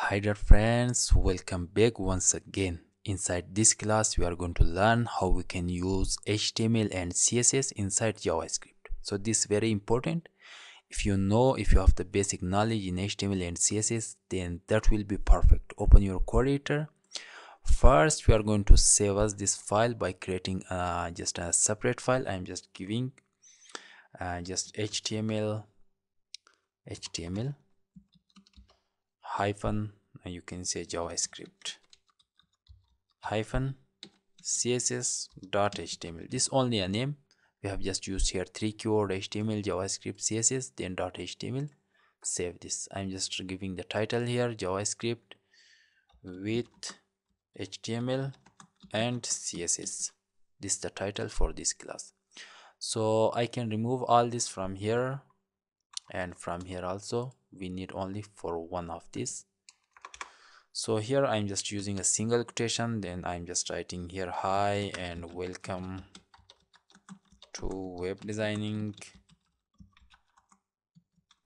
hi there, friends welcome back once again inside this class we are going to learn how we can use html and css inside javascript so this is very important if you know if you have the basic knowledge in html and css then that will be perfect open your code editor first we are going to save us this file by creating uh, just a separate file i'm just giving uh, just html html hyphen you can say javascript hyphen css dot html this only a name we have just used here three keyword html javascript css then dot html save this i'm just giving the title here javascript with html and css this is the title for this class so i can remove all this from here and from here also we need only for one of these so here i'm just using a single quotation then i'm just writing here hi and welcome to web designing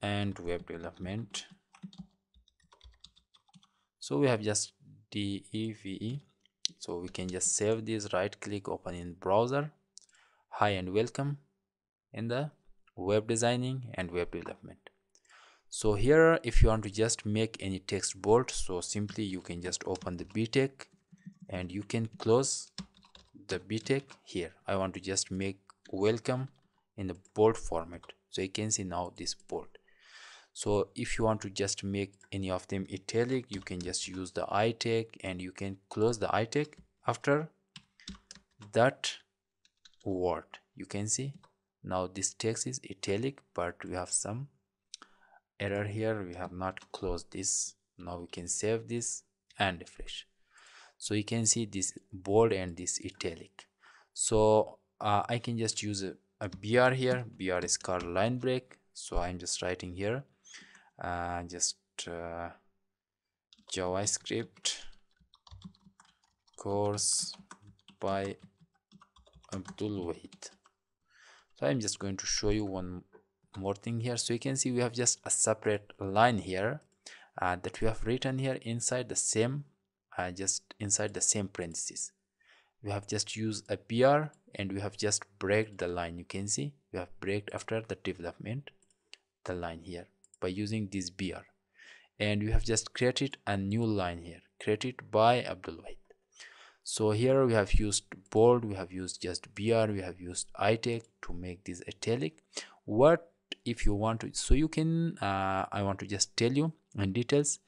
and web development so we have just deve so we can just save this right click open in browser hi and welcome in the web designing and web development so here if you want to just make any text bold so simply you can just open the btech and you can close the btech here i want to just make welcome in the bold format so you can see now this bold so if you want to just make any of them italic you can just use the i tag and you can close the i tag after that word you can see now this text is italic but we have some error here we have not closed this now we can save this and refresh so you can see this bold and this italic so uh, i can just use a, a br here br is called line break so i'm just writing here uh, just uh, javascript course by abdul wahid so i'm just going to show you one more thing here so you can see we have just a separate line here uh, that we have written here inside the same uh, just inside the same parentheses we have just used a pr and we have just break the line you can see we have break after the development the line here by using this br and we have just created a new line here created by Abdul Wahid so here we have used bold we have used just br we have used itag to make this italic what if you want to so you can uh, i want to just tell you in details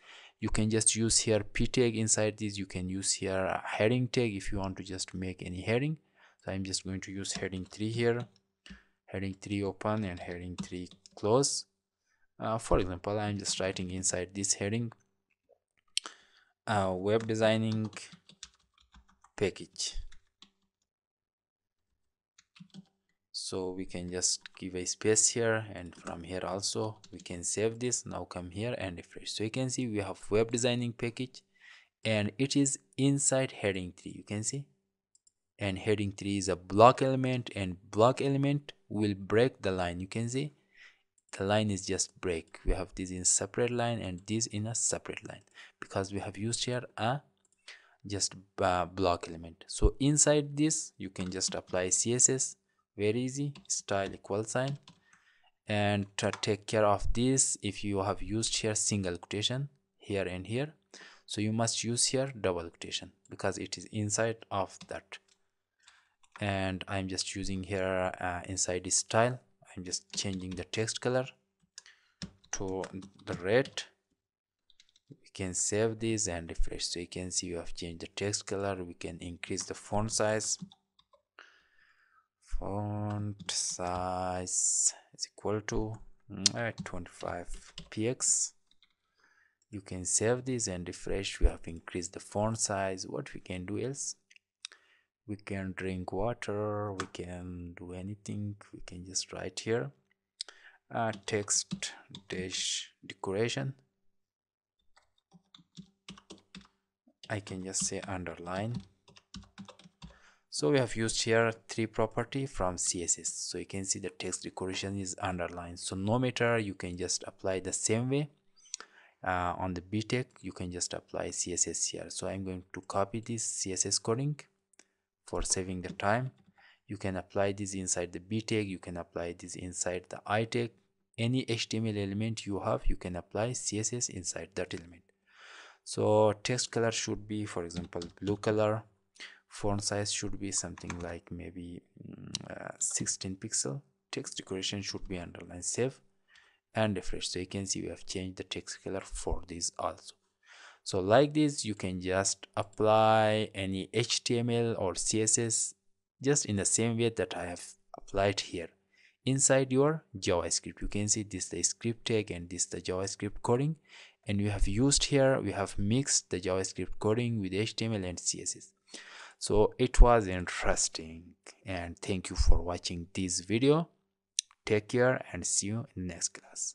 you can just use here p tag inside this you can use here heading tag if you want to just make any heading so i'm just going to use heading 3 here heading 3 open and heading 3 close uh, for example i'm just writing inside this heading uh, web designing package so we can just give a space here and from here also we can save this now come here and refresh so you can see we have web designing package and it is inside heading 3 you can see and heading 3 is a block element and block element will break the line you can see the line is just break we have this in separate line and this in a separate line because we have used here a just uh, block element so inside this you can just apply css very easy style equal sign and take care of this if you have used here single quotation here and here so you must use here double quotation because it is inside of that and i'm just using here uh, inside this style i'm just changing the text color to the red we can save this and refresh so you can see we have changed the text color we can increase the font size font size is equal to eh, 25 px you can save this and refresh we have increased the font size what we can do else we can drink water we can do anything we can just write here uh, text dash decoration I can just say underline so we have used here three property from css so you can see the text decoration is underlined so no matter you can just apply the same way uh, on the btech you can just apply css here so i'm going to copy this css coding for saving the time you can apply this inside the b tag you can apply this inside the i tag any html element you have you can apply css inside that element so text color should be for example blue color font size should be something like maybe mm, uh, 16 pixel text decoration should be underline save and refresh so you can see we have changed the text color for this also so like this you can just apply any html or css just in the same way that i have applied here inside your javascript you can see this the script tag and this the javascript coding and we have used here we have mixed the javascript coding with html and css so it was interesting and thank you for watching this video take care and see you in next class